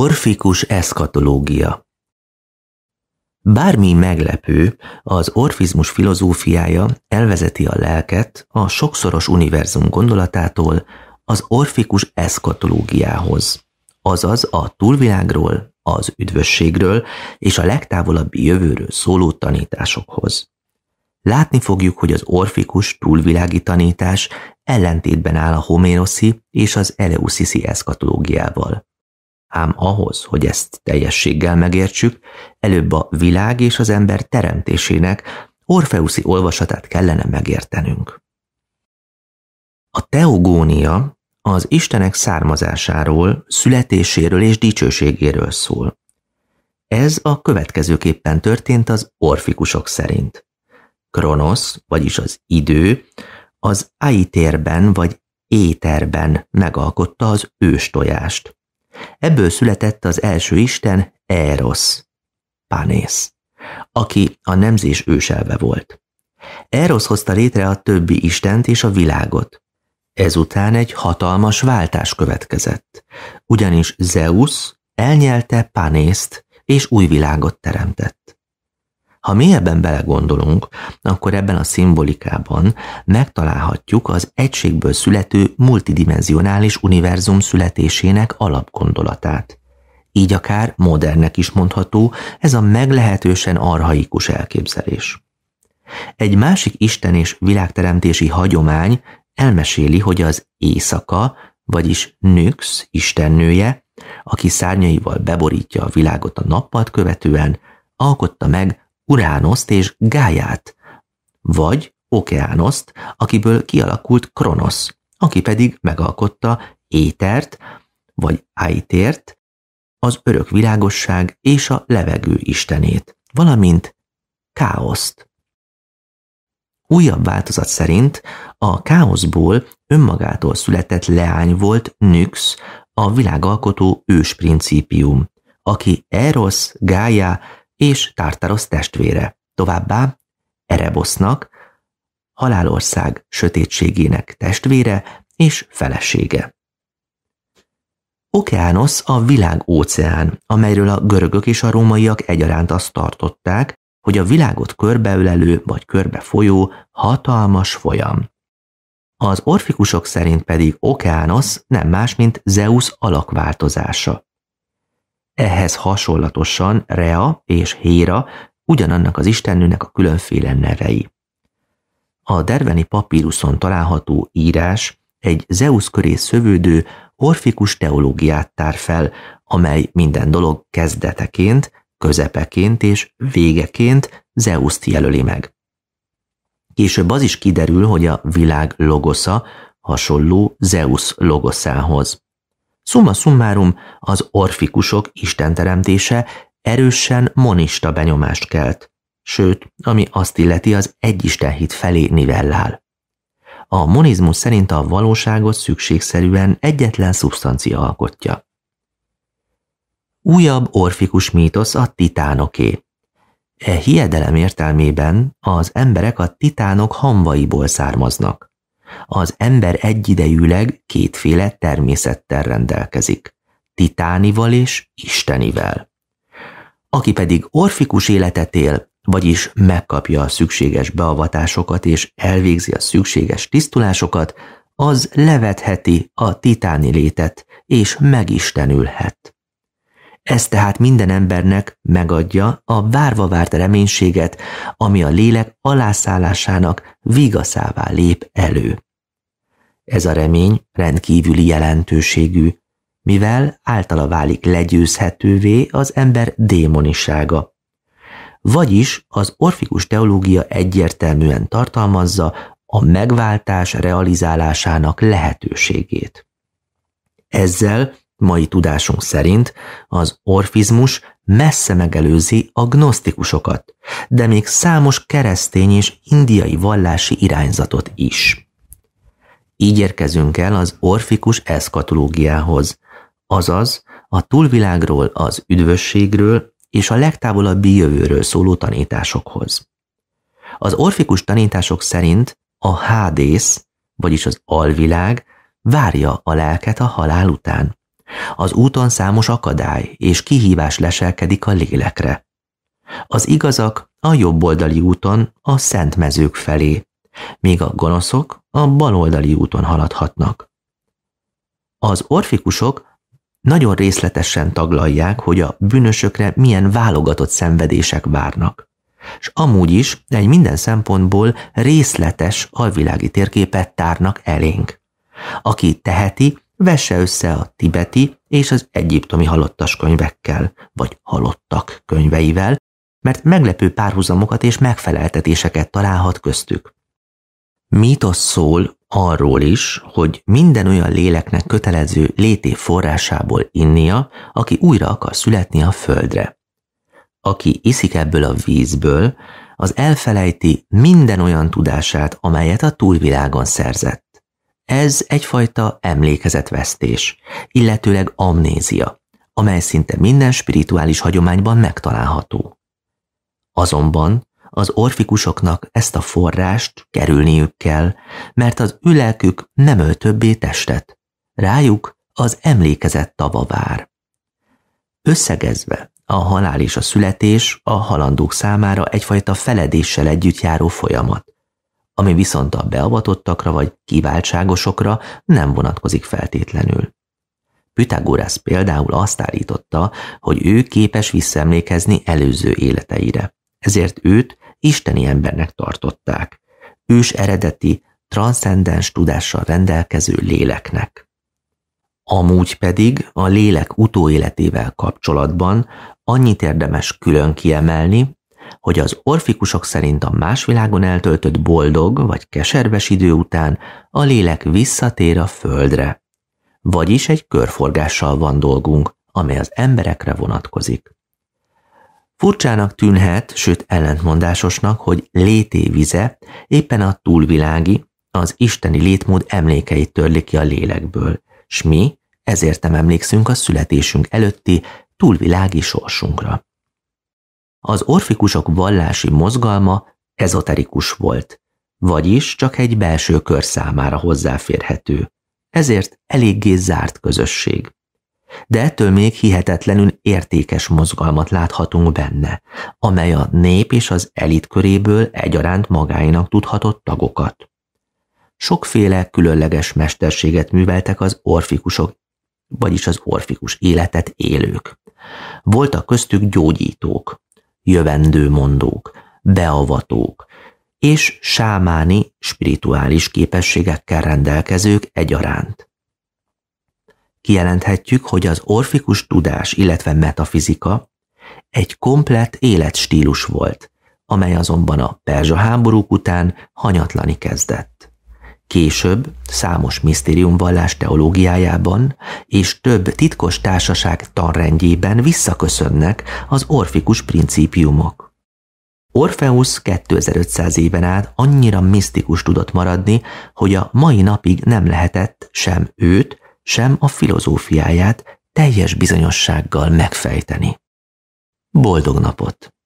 Orfikus eszkatológia Bármi meglepő, az orfizmus filozófiája elvezeti a lelket a sokszoros univerzum gondolatától az orfikus eszkatológiához, azaz a túlvilágról, az üdvösségről és a legtávolabbi jövőről szóló tanításokhoz. Látni fogjuk, hogy az orfikus túlvilági tanítás ellentétben áll a homéroszi és az eleusziszi eszkatológiával. Ám ahhoz, hogy ezt teljességgel megértsük, előbb a világ és az ember teremtésének Orfeuszi olvasatát kellene megértenünk. A teogónia az Istenek származásáról, születéséről és dicsőségéről szól. Ez a következőképpen történt az orfikusok szerint. Kronosz, vagyis az idő, az aitérben vagy éterben megalkotta az őstojást, Ebből született az első isten Eros, Pánész, aki a nemzés őselve volt. Eros hozta létre a többi istent és a világot. Ezután egy hatalmas váltás következett, ugyanis Zeus elnyelte Pánészt és új világot teremtett. Ha mélyebben belegondolunk, akkor ebben a szimbolikában megtalálhatjuk az egységből születő multidimensionális univerzum születésének alapgondolatát. Így akár modernnek is mondható ez a meglehetősen arhaikus elképzelés. Egy másik isten és világteremtési hagyomány elmeséli, hogy az éjszaka, vagyis Nyx istennője, aki szárnyaival beborítja a világot a nappal követően, alkotta meg Uránoszt és Gáját, vagy Okeánoszt, akiből kialakult Kronosz, aki pedig megalkotta Étert, vagy Aitért, az örök világosság és a levegő istenét, valamint káoszt. Újabb változat szerint a káoszból önmagától született leány volt Nyx, a világalkotó ős principium, aki Eros, Gája, és Tártarosz testvére, továbbá Erebosznak, halálország sötétségének testvére és felesége. Okeánosz a világ óceán, amelyről a görögök és a rómaiak egyaránt azt tartották, hogy a világot körbeölelő vagy körbefolyó hatalmas folyam. Az orfikusok szerint pedig Okeánosz nem más, mint Zeus alakváltozása. Ehhez hasonlatosan Rea és Héra ugyanannak az istennőnek a különféle nevei. A derveni papíruszon található írás egy Zeus köré szövődő orfikus teológiát tár fel, amely minden dolog kezdeteként, közepeként és végeként Zeuszt jelöli meg. Később az is kiderül, hogy a világ logosza hasonló Zeus logoszához. Summa summarum, az orfikusok istenteremtése erősen monista benyomást kelt, sőt, ami azt illeti az egyistenhit felé nivellál. A monizmus szerint a valóságot szükségszerűen egyetlen szubstancia alkotja. Újabb orfikus mítosz a titánoké. E hiedelem értelmében az emberek a titánok hamvaiból származnak. Az ember egyidejűleg kétféle természettel rendelkezik, titánival és istenivel. Aki pedig orfikus életet él, vagyis megkapja a szükséges beavatásokat és elvégzi a szükséges tisztulásokat, az levetheti a titáni létet és megistenülhet. Ez tehát minden embernek megadja a várva várt reménységet, ami a lélek alászállásának vigaszává lép elő. Ez a remény rendkívüli jelentőségű, mivel általa válik legyőzhetővé az ember démonisága. Vagyis az orfikus teológia egyértelműen tartalmazza a megváltás realizálásának lehetőségét. Ezzel Mai tudásunk szerint az orfizmus messze megelőzi a gnosztikusokat, de még számos keresztény és indiai vallási irányzatot is. Így érkezünk el az orfikus eszkatológiához, azaz a túlvilágról, az üdvösségről és a legtávolabbi jövőről szóló tanításokhoz. Az orfikus tanítások szerint a hádész, vagyis az alvilág várja a lelket a halál után. Az úton számos akadály és kihívás leselkedik a lélekre. Az igazak a jobboldali úton a szent mezők felé, míg a gonoszok a baloldali úton haladhatnak. Az orfikusok nagyon részletesen taglalják, hogy a bűnösökre milyen válogatott szenvedések várnak, s amúgy is egy minden szempontból részletes alvilági térképet tárnak elénk. Aki teheti, vesse össze a tibeti és az egyiptomi halottas könyvekkel, vagy halottak könyveivel, mert meglepő párhuzamokat és megfeleltetéseket találhat köztük. Mítosz szól arról is, hogy minden olyan léleknek kötelező lété forrásából innia, aki újra akar születni a földre. Aki iszik ebből a vízből, az elfelejti minden olyan tudását, amelyet a túlvilágon szerzett. Ez egyfajta emlékezetvesztés, illetőleg amnézia, amely szinte minden spirituális hagyományban megtalálható. Azonban az orfikusoknak ezt a forrást kerülniük kell, mert az ülelkük nem öl többé testet. Rájuk az emlékezett tava vár. Összegezve, a halál és a születés a halandók számára egyfajta feledéssel együtt járó folyamat, ami viszont a beavatottakra vagy kiváltságosokra nem vonatkozik feltétlenül. Pythagoras például azt állította, hogy ő képes visszaemlékezni előző életeire, ezért őt isteni embernek tartották, ős eredeti, transzcendens tudással rendelkező léleknek. Amúgy pedig a lélek utóéletével kapcsolatban annyit érdemes külön kiemelni, hogy az orfikusok szerint a más világon eltöltött boldog vagy keserves idő után a lélek visszatér a földre. Vagyis egy körforgással van dolgunk, amely az emberekre vonatkozik. Furcsának tűnhet, sőt ellentmondásosnak, hogy lété vize éppen a túlvilági, az isteni létmód emlékeit törli ki a lélekből, s mi ezért nem emlékszünk a születésünk előtti túlvilági sorsunkra. Az orfikusok vallási mozgalma ezoterikus volt, vagyis csak egy belső kör számára hozzáférhető, ezért eléggé zárt közösség. De ettől még hihetetlenül értékes mozgalmat láthatunk benne, amely a nép és az elit köréből egyaránt magáinak tudhatott tagokat. Sokféle különleges mesterséget műveltek az orfikusok, vagyis az orfikus életet élők. Voltak köztük gyógyítók, jövendőmondók, beavatók és sámáni spirituális képességekkel rendelkezők egyaránt. Kijelenthetjük, hogy az orfikus tudás, illetve metafizika egy komplett életstílus volt, amely azonban a perzsa háborúk után hanyatlani kezdett. Később számos misztériumvallás teológiájában és több titkos társaság tanrendjében visszaköszönnek az orfikus principiumok. Orfeusz 2500 éven át annyira misztikus tudott maradni, hogy a mai napig nem lehetett sem őt, sem a filozófiáját teljes bizonyossággal megfejteni. Boldog napot!